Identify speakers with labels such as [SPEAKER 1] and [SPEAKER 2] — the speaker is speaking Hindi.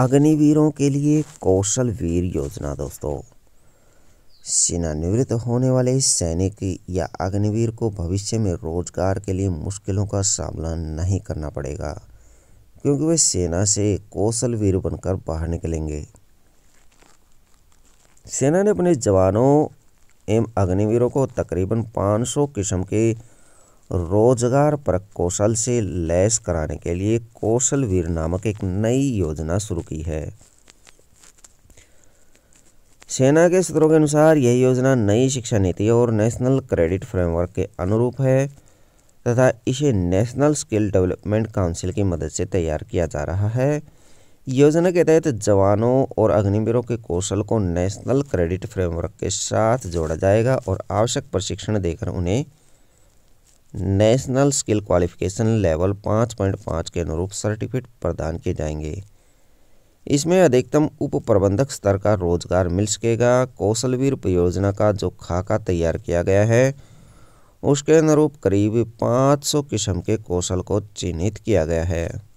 [SPEAKER 1] अग्निवीरों के लिए कौशल वीर योजना दोस्तों सेनानिवृत्त होने वाले सैनिक या अग्निवीर को भविष्य में रोजगार के लिए मुश्किलों का सामना नहीं करना पड़ेगा क्योंकि वे सेना से कौशल वीर बनकर बाहर निकलेंगे सेना ने अपने जवानों एवं अग्निवीरों को तकरीबन 500 किस्म के रोजगार पर कौशल से लैस कराने के लिए कौशल वीर नामक एक नई योजना शुरू की है सेना के सूत्रों के अनुसार यह योजना नई शिक्षा नीति और नेशनल क्रेडिट फ्रेमवर्क के अनुरूप है तथा इसे नेशनल स्किल डेवलपमेंट काउंसिल की मदद से तैयार किया जा रहा है योजना के तहत जवानों और अग्निवीरों के कौशल को नेशनल क्रेडिट फ्रेमवर्क के साथ जोड़ा जाएगा और आवश्यक प्रशिक्षण देकर उन्हें नेशनल स्किल क्वालिफिकेशन लेवल पाँच पॉइंट पाँच के अनुरूप सर्टिफिकेट प्रदान किए जाएंगे इसमें अधिकतम उप प्रबंधक स्तर का रोजगार मिल सकेगा कौशलवीर परियोजना का जो खाका तैयार किया गया है उसके अनुरूप करीब 500 किस्म के कौशल को चिन्हित किया गया है